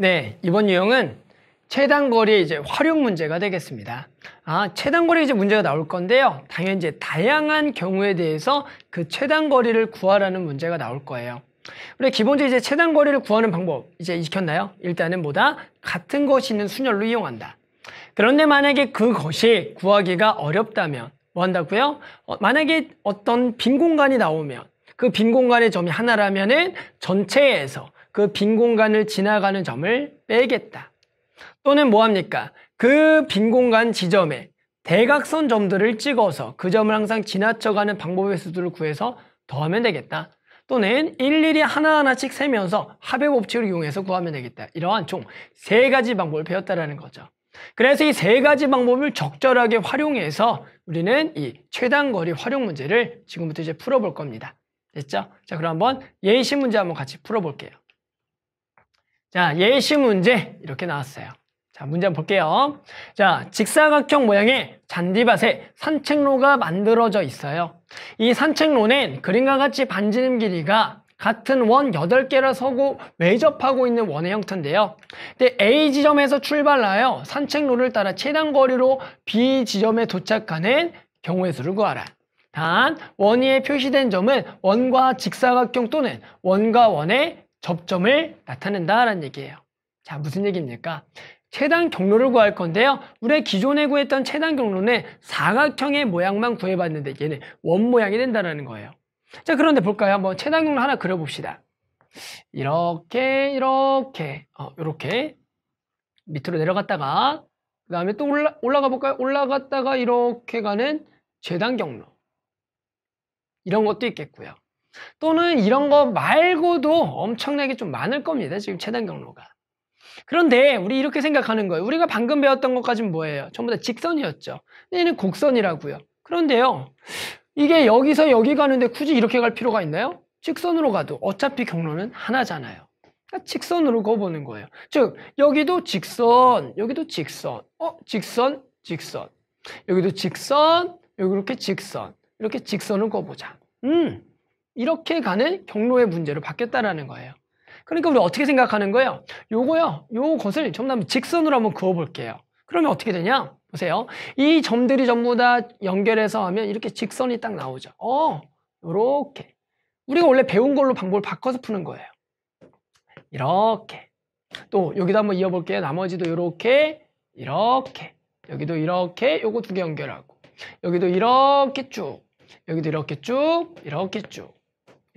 네, 이번 유형은 최단 거리의 이제 활용 문제가 되겠습니다. 아, 최단 거리 이제 문제가 나올 건데요. 당연히 이제 다양한 경우에 대해서 그 최단 거리를 구하라는 문제가 나올 거예요. 우리 기본적으로 이제 최단 거리를 구하는 방법 이제 익혔나요? 일단은 뭐다? 같은 것이 있는 순열로 이용한다. 그런데 만약에 그것이 구하기가 어렵다면 뭐 한다고요? 어, 만약에 어떤 빈 공간이 나오면 그 빈 공간의 점이 하나라면은 전체에서 그빈 공간을 지나가는 점을 빼겠다. 또는 뭐 합니까? 그 빈 공간 지점에 대각선 점들을 찍어서 그 점을 항상 지나쳐가는 방법의 수들을 구해서 더하면 되겠다. 또는 일일이 하나하나씩 세면서 합의 법칙을 이용해서 구하면 되겠다. 이러한 총 세 가지 방법을 배웠다라는 거죠. 그래서 이 세 가지 방법을 적절하게 활용해서 우리는 이 최단거리 활용 문제를 지금부터 이제 풀어볼 겁니다. 됐죠? 자, 그럼 한번 예시 문제 한번 같이 풀어볼게요. 자, 예시 문제 이렇게 나왔어요. 자, 문제 한번 볼게요. 자, 직사각형 모양의 잔디밭에 산책로가 만들어져 있어요. 이 산책로는 그림과 같이 반지름 길이가 같은 원 8개를 서고 매접하고 있는 원의 형태인데요. 근데 A 지점에서 출발하여 산책로를 따라 최단 거리로 B 지점에 도착하는 경우의 수를 구하라. 단, 원위에 표시된 점은 원과 직사각형 또는 원과 원의 접점을 나타낸다라는 얘기예요. 자, 무슨 얘기입니까? 최단 경로를 구할 건데요. 우리 기존에 구했던 최단 경로는 사각형의 모양만 구해봤는데 얘는 원 모양이 된다라는 거예요. 자, 그런데 볼까요? 한번 최단 경로 하나 그려봅시다. 이렇게, 이렇게, 어, 이렇게 밑으로 내려갔다가 그 다음에 또 올라, 올라가 볼까요? 올라갔다가 이렇게 가는 최단 경로 이런 것도 있겠고요. 또는 이런 거 말고도 엄청나게 좀 많을 겁니다. 지금 재단 경로가. 그런데 우리 이렇게 생각하는 거예요. 우리가 방금 배웠던 것까진 뭐예요? 전부 다 직선이었죠. 얘는 곡선이라고요. 그런데요. 이게 여기서 여기 가는데 굳이 이렇게 갈 필요가 있나요? 직선으로 가도 어차피 경로는 하나잖아요. 그러니까 직선으로 거보는 거예요. 즉 여기도 직선, 여기도 직선, 어 직선, 직선, 여기도 직선, 여기 이렇게 직선, 이렇게 직선을 거보자. 음, 이렇게 가는 경로의 문제로 바뀌었다라는 거예요. 그러니까 우리 어떻게 생각하는 거예요? 요거요. 요것을 전부 다 직선으로 한번 그어볼게요. 그러면 어떻게 되냐? 보세요. 이 점들이 전부 다 연결해서 하면 이렇게 직선이 딱 나오죠. 어, 요렇게. 우리가 원래 배운 걸로 방법을 바꿔서 푸는 거예요. 이렇게. 또 여기도 한번 이어볼게요. 나머지도 이렇게, 이렇게. 여기도 이렇게, 요거 두 개 연결하고. 여기도 이렇게 쭉. 여기도 이렇게 쭉, 이렇게 쭉.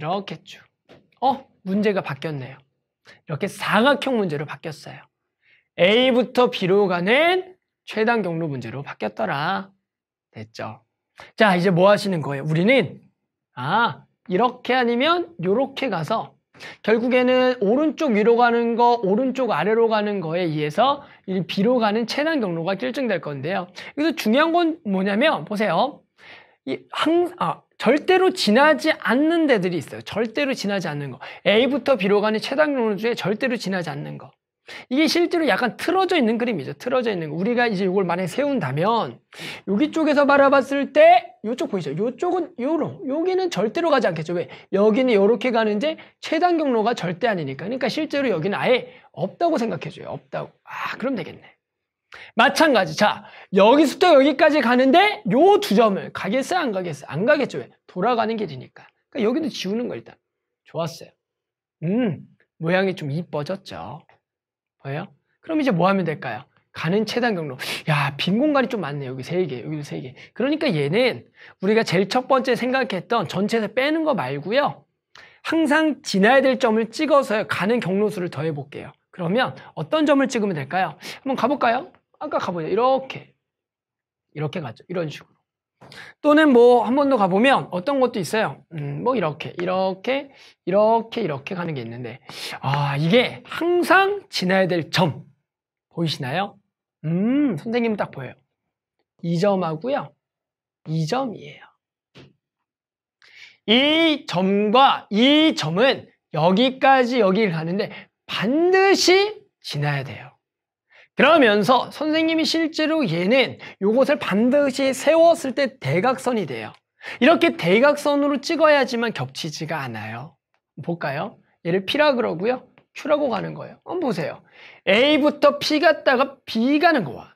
이렇게 쭉. 어? 문제가 바뀌었네요. 이렇게 사각형 문제로 바뀌었어요. A부터 B로 가는 최단 경로 문제로 바뀌었더라. 됐죠? 자, 이제 뭐 하시는 거예요? 우리는 아, 이렇게 아니면 이렇게 가서 결국에는 오른쪽 위로 가는 거, 오른쪽 아래로 가는 거에 의해서 이 B로 가는 최단 경로가 결정될 건데요. 여기서 중요한 건 뭐냐면 보세요. 이 항, 아, 절대로 지나지 않는 데들이 있어요. 절대로 지나지 않는 거. A부터 B로 가는 최단 경로 중에 절대로 지나지 않는 거. 이게 실제로 약간 틀어져 있는 그림이죠. 틀어져 있는 거. 우리가 이제 이걸 만약에 세운다면 여기 쪽에서 바라봤을 때 이쪽 보이죠? 이쪽은 요로 여기는 절대로 가지 않겠죠. 왜? 여기는 이렇게 가는데 최단 경로가 절대 아니니까. 그러니까 실제로 여기는 아예 없다고 생각해줘요. 없다고. 아 그럼 되겠네. 마찬가지. 자, 여기서부터 여기까지 가는데 요 두 점을 가겠어요? 안 가겠어요? 안 가겠죠. 왜? 돌아가는 길이니까. 그러니까 여기도 지우는 거 일단. 좋았어요. 음, 모양이 좀 이뻐졌죠. 보여요? 그럼 이제 뭐 하면 될까요? 가는 최단 경로. 야, 빈 공간이 좀 많네. 여기 세 개, 여기도 세 개. 그러니까 얘는 우리가 제일 첫 번째 생각했던 전체에서 빼는 거 말고요. 항상 지나야 될 점을 찍어서 가는 경로수를 더해 볼게요. 그러면 어떤 점을 찍으면 될까요? 한번 가볼까요? 아까 가보자. 이렇게. 이렇게 가죠 이런 식으로. 또는 뭐 한 번 더 가보면 어떤 것도 있어요. 음, 뭐 이렇게, 이렇게, 이렇게, 이렇게 가는 게 있는데 아 이게 항상 지나야 될 점 보이시나요? 음 선생님 딱 보여요. 2 점하고요. 2 점이에요. 이 점과 이 점은 여기까지 여기를 가는데 반드시 지나야 돼요. 그러면서 선생님이 실제로 얘는 요것을 반드시 세웠을 때 대각선이 돼요. 이렇게 대각선으로 찍어야지만 겹치지가 않아요. 볼까요? 얘를 P라 그러고요. Q라고 가는 거예요. 한번 보세요. A부터 P 갔다가 B 가는 거와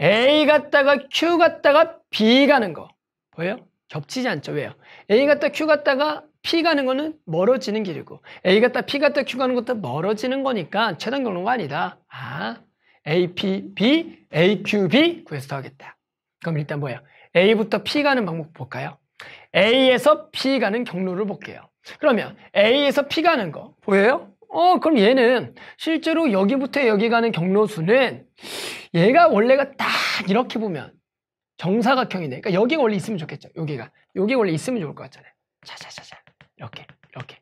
A 갔다가 Q 갔다가 B 가는 거. 보여요? 겹치지 않죠. 왜요? A 갔다 Q 갔다가 P 가는 거는 멀어지는 길이고 A 갔다 P 갔다 Q 가는 것도 멀어지는 거니까 최단 경로가 아니다. 아, APB, AQB 구해서 하겠다 그럼 일단 뭐예요? A부터 P 가는 방법 볼까요? A에서 P 가는 경로를 볼게요. 그러면 A에서 P 가는 거 보여요? 어 그럼 얘는 실제로 여기부터 여기 가는 경로수는 얘가 원래가 딱 이렇게 보면 정사각형이네. 그러니까 여기가 원래 있으면 좋겠죠. 여기가 여기 가 원래 있으면 좋을 것 같잖아요. 자자자자 이렇게 이렇게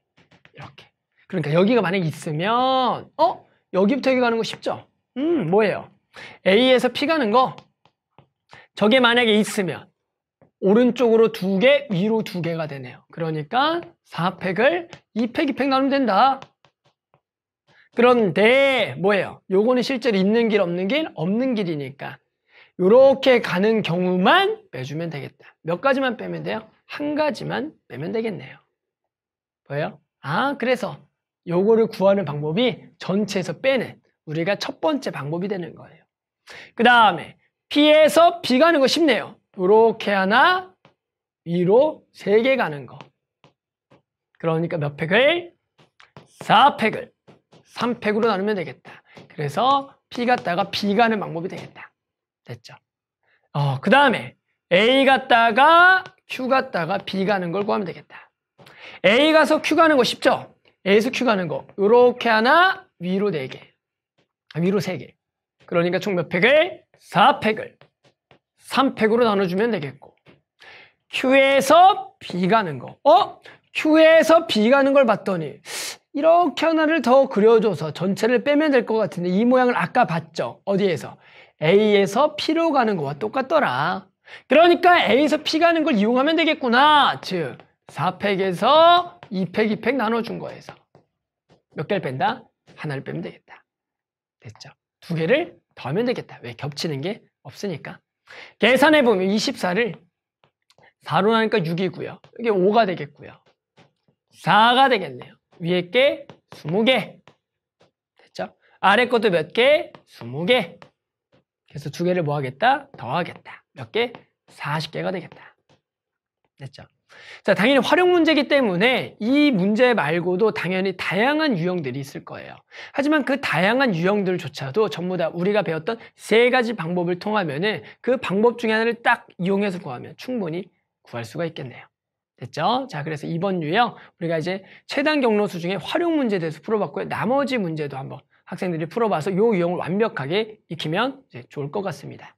이렇게. 그러니까 여기가 만약 있으면 어 여기부터 여기 가는 거 쉽죠. 음, 뭐예요? A에서 P 가는 거 저게 만약에 있으면 오른쪽으로 두 개, 위로 두 개가 되네요. 그러니까 4팩을 2팩, 2팩 나누면 된다. 그런데 뭐예요? 요거는 실제로 있는 길, 없는 길, 없는 길이니까 요렇게 가는 경우만 빼주면 되겠다. 몇 가지만 빼면 돼요? 한 가지만 빼면 되겠네요. 뭐예요 아, 그래서 요거를 구하는 방법이 전체에서 빼는 우리가 첫 번째 방법이 되는 거예요. 그 다음에 P에서 B 가는 거 쉽네요. 이렇게 하나 위로 세 개 가는 거. 그러니까 몇 팩을? 4팩을 3팩으로 나누면 되겠다. 그래서 P 갔다가 B 가는 방법이 되겠다. 됐죠? 어, 그 다음에 A 갔다가 Q 갔다가 B 가는 걸 구하면 되겠다. A 가서 Q 가는 거 쉽죠? A에서 Q 가는 거. 이렇게 하나 위로 4개. 위로 3개. 그러니까 총 몇 팩을? 4팩을 3팩으로 나눠주면 되겠고 Q에서 B 가는 거 어? Q에서 B 가는 걸 봤더니 이렇게 하나를 더 그려줘서 전체를 빼면 될 것 같은데 이 모양을 아까 봤죠? 어디에서? A에서 P로 가는 거와 똑같더라 그러니까 A에서 P 가는 걸 이용하면 되겠구나 즉 4팩에서 2팩, 2팩 나눠준 거에서 몇 개를 뺀다? 하나를 빼면 되겠다 됐죠. 두 개를 더하면 되겠다. 왜? 겹치는 게 없으니까. 계산해 보면 24를 4로 나니까 6이고요. 이게 5가 되겠고요. 4가 되겠네요. 위에 게 20개. 됐죠? 아래 것도 몇 개? 20개. 그래서 두 개를 뭐 하겠다? 더하겠다. 몇 개? 40개가 되겠다. 됐죠? 자, 당연히 활용 문제이기 때문에 이 문제 말고도 당연히 다양한 유형들이 있을 거예요. 하지만 그 다양한 유형들조차도 전부 다 우리가 배웠던 세 가지 방법을 통하면그 방법 중에 하나를 딱 이용해서 구하면 충분히 구할 수가 있겠네요. 됐죠? 자, 그래서 이번 유형 우리가 이제 최단 경로 수중에 활용 문제에 대해서 풀어봤고요. 나머지 문제도 한번 학생들이 풀어봐서 이 유형을 완벽하게 익히면 좋을 것 같습니다.